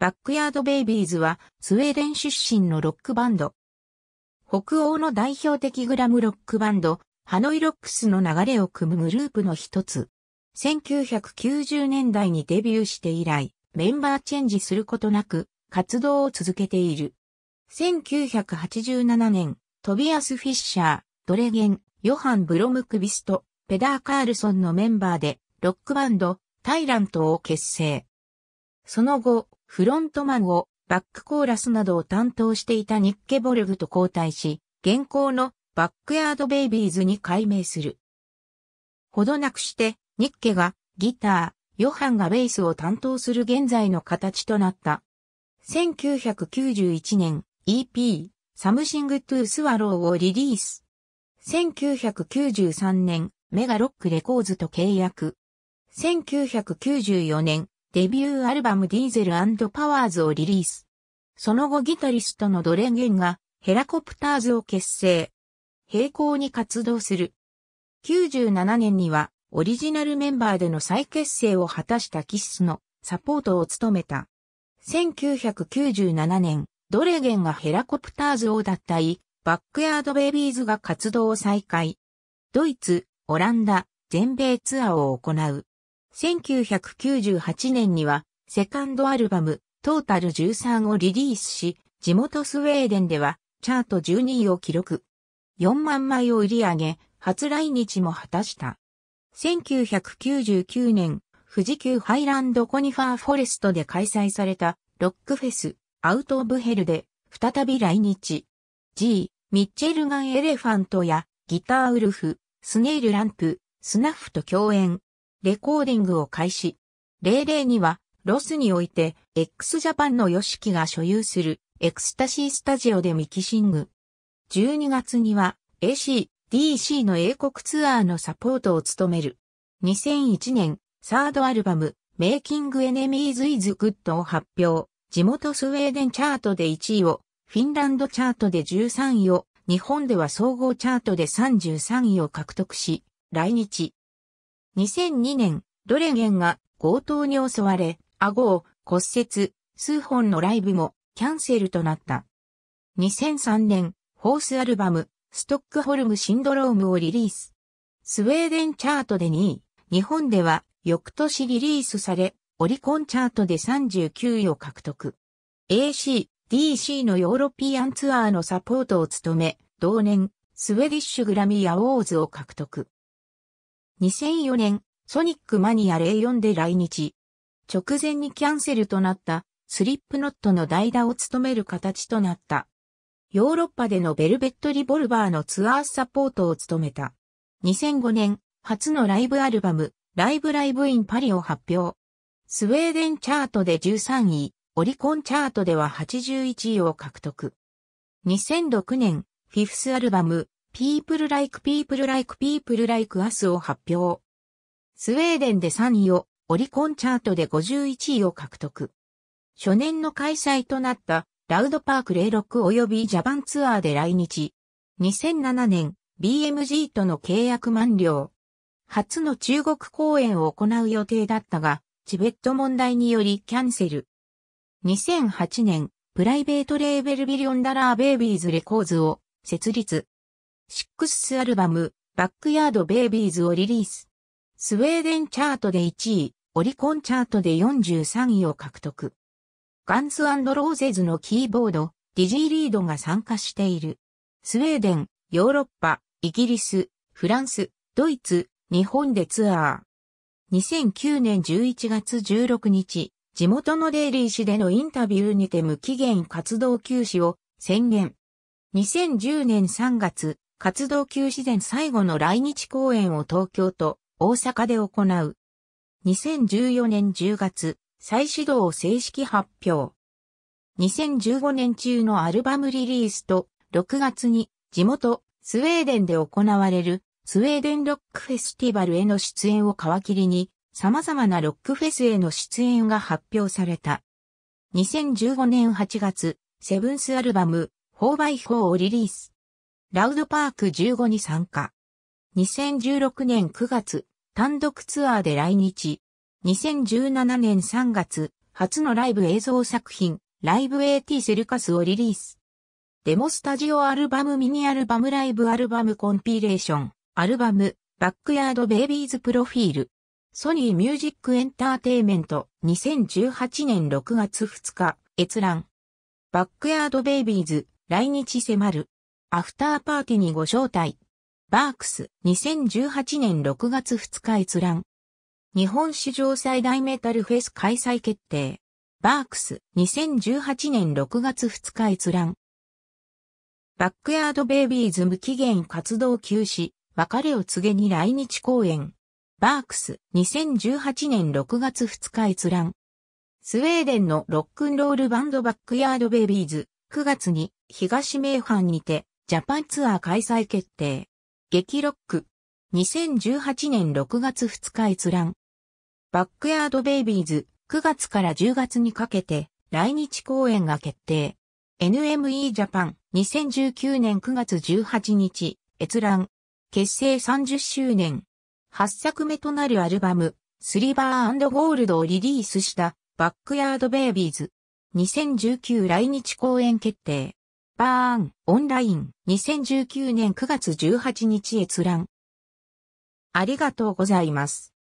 バックヤードベイビーズはスウェーデン出身のロックバンド。北欧の代表的グラムロックバンド、ハノイロックスの流れを組むグループの一つ。1990年代にデビューして以来、メンバーチェンジすることなく活動を続けている。1987年、トビアス・フィッシャー、ドレゲン、ヨハン・ブロムクビスト、ペダー・カールソンのメンバーで、ロックバンド、タイラントを結成。その後、フロントマンをバックコーラスなどを担当していたニッケボルグと交代し、現行のバックヤードベイビーズに改名する。ほどなくして、ニッケがギター、ヨハンがベースを担当する現在の形となった。1991年 EP、サムシング・トゥ・スワローをリリース。1993年、メガロックレコーズと契約。1994年、デビューアルバムディーゼルパワーズをリリース。その後ギタリストのドレゲンがヘラコプターズを結成。並行に活動する。97年にはオリジナルメンバーでの再結成を果たしたキッスのサポートを務めた。1997年、ドレゲンがヘラコプターズを脱退、バックヤードベイビーズが活動を再開。ドイツ、オランダ、全米ツアーを行う。1998年には、セカンドアルバム、トータル13をリリースし、地元スウェーデンでは、チャート12位を記録。4万枚を売り上げ、初来日も果たした。1999年、富士急ハイランドコニファーフォレストで開催された、ロックフェス、アウト・オブ・ヘルで、再び来日。G、ミッチェルガン・エレファントや、ギター・ウルフ、スネイル・ランプ、スナッフと共演。レコーディングを開始。00には、ロスにおいて、x ジャパンのヨシキが所有する、エクスタシースタジオでミキシング。12月には、AC、DC の英国ツアーのサポートを務める。2001年、サードアルバム、Making Enemies is Good を発表。地元スウェーデンチャートで1位を、フィンランドチャートで13位を、日本では総合チャートで33位を獲得し、来日。2002年、ドレゲンが強盗に襲われ、顎を骨折、数本のライブもキャンセルとなった。2003年、ホースアルバム、ストックホルムシンドロームをリリース。スウェーデンチャートで2位、日本では翌年リリースされ、オリコンチャートで39位を獲得。AC、DC のヨーロピアンツアーのサポートを務め、同年、スウェディッシュグラミーアウォーズを獲得。2004年、ソニックマニア04で来日。直前にキャンセルとなったスリップノットの代打を務める形となった。ヨーロッパでのベルベットリボルバーのツアーサポートを務めた。2005年、初のライブアルバム、ライブライブインパリを発表。スウェーデンチャートで13位、オリコンチャートでは81位を獲得。2006年、フィフスアルバム、People Like People Like People Like Us を発表。スウェーデンで3位を、オリコンチャートで51位を獲得。初年の開催となった、ラウドパーク06及びジャパンツアーで来日。2007年、BMG との契約満了。初の中国公演を行う予定だったが、チベット問題によりキャンセル。2008年、プライベートレーベルビリオンダラーベイビーズレコーズを設立。シックスアルバム、バックヤードベイビーズをリリース。スウェーデンチャートで1位、オリコンチャートで43位を獲得。ガンズローゼズのキーボード、ディジーリードが参加している。スウェーデン、ヨーロッパ、イギリス、フランス、ドイツ、日本でツアー。2009年11月16日、地元のデイリー市でのインタビューにて無期限活動休止を宣言。2010年3月、活動休止前最後の来日公演を東京と大阪で行う。2014年10月、再始動を正式発表。2015年中のアルバムリリースと、6月に地元スウェーデンで行われるスウェーデンロックフェスティバルへの出演を皮切りに、様々なロックフェスへの出演が発表された。2015年8月、セブンスアルバム、4x4 をリリース。ラウドパーク15に参加。2016年9月、単独ツアーで来日。2017年3月、初のライブ映像作品、ライブ AT セルカスをリリース。デモスタジオアルバムミニアルバムライブアルバムコンピレーション、アルバム、バックヤードベイビーズプロフィール。ソニーミュージックエンターテイメント2018年6月2日閲覧。バックヤードベイビーズ来日迫る。アフターパーティにご招待。バークス2018年6月2日閲覧。日本史上最大メタルフェス開催決定。バークス2018年6月2日閲覧。バックヤードベイビーズ無期限活動休止、別れを告げに来日公演。バークス2018年6月2日閲覧。スウェーデンのロックンロールバンドバックヤードベイビーズ9月に東名阪にてジャパンツアー開催決定。激ロック。2018年6月2日閲覧。バックヤードベイビーズ。9月から10月にかけて来日公演が決定。NME ジャパン2019年9月18日閲覧。結成30周年。8作目となるアルバム、スリバーゴールドをリリースしたバックヤードベイビーズ。2019来日公演決定。バーン、オンライン、2019年9月18日閲覧。ありがとうございます。